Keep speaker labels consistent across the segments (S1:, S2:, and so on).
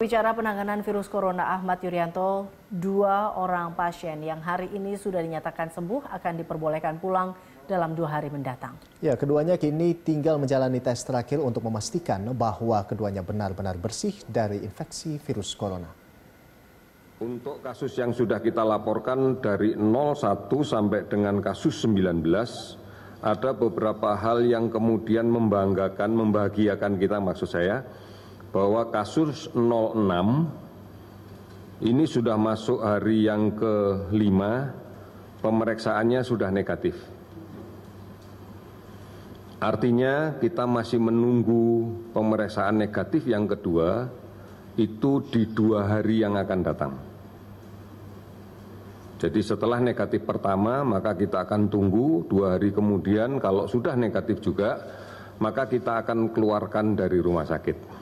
S1: Bicara penanganan virus corona Ahmad Yuryanto, dua orang pasien yang hari ini sudah dinyatakan sembuh akan diperbolehkan pulang dalam dua hari mendatang. Ya, keduanya kini tinggal menjalani tes terakhir untuk memastikan bahwa keduanya benar-benar bersih dari infeksi virus corona.
S2: Untuk kasus yang sudah kita laporkan dari 01 sampai dengan kasus 19, ada beberapa hal yang kemudian membanggakan, membahagiakan kita maksud saya bahwa kasus 06 ini sudah masuk hari yang ke kelima, pemeriksaannya sudah negatif. Artinya kita masih menunggu pemeriksaan negatif yang kedua itu di dua hari yang akan datang. Jadi setelah negatif pertama maka kita akan tunggu dua hari kemudian kalau sudah negatif juga maka kita akan keluarkan dari rumah sakit.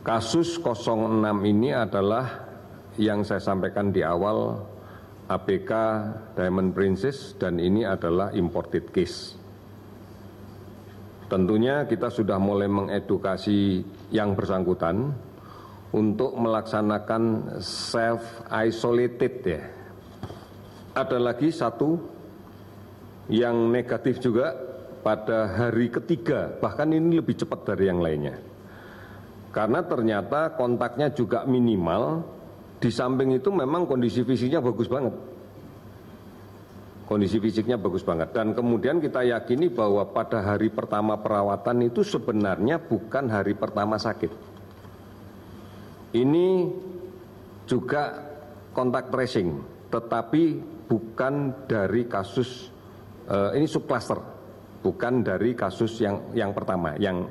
S2: Kasus 06 ini adalah yang saya sampaikan di awal APK Diamond Princess dan ini adalah imported case. Tentunya kita sudah mulai mengedukasi yang bersangkutan untuk melaksanakan self isolated ya. Ada lagi satu yang negatif juga pada hari ketiga, bahkan ini lebih cepat dari yang lainnya karena ternyata kontaknya juga minimal di samping itu memang kondisi fisiknya bagus banget kondisi fisiknya bagus banget dan kemudian kita yakini bahwa pada hari pertama perawatan itu sebenarnya bukan hari pertama sakit ini juga kontak tracing tetapi bukan dari kasus eh, ini subcluster bukan dari kasus yang yang pertama yang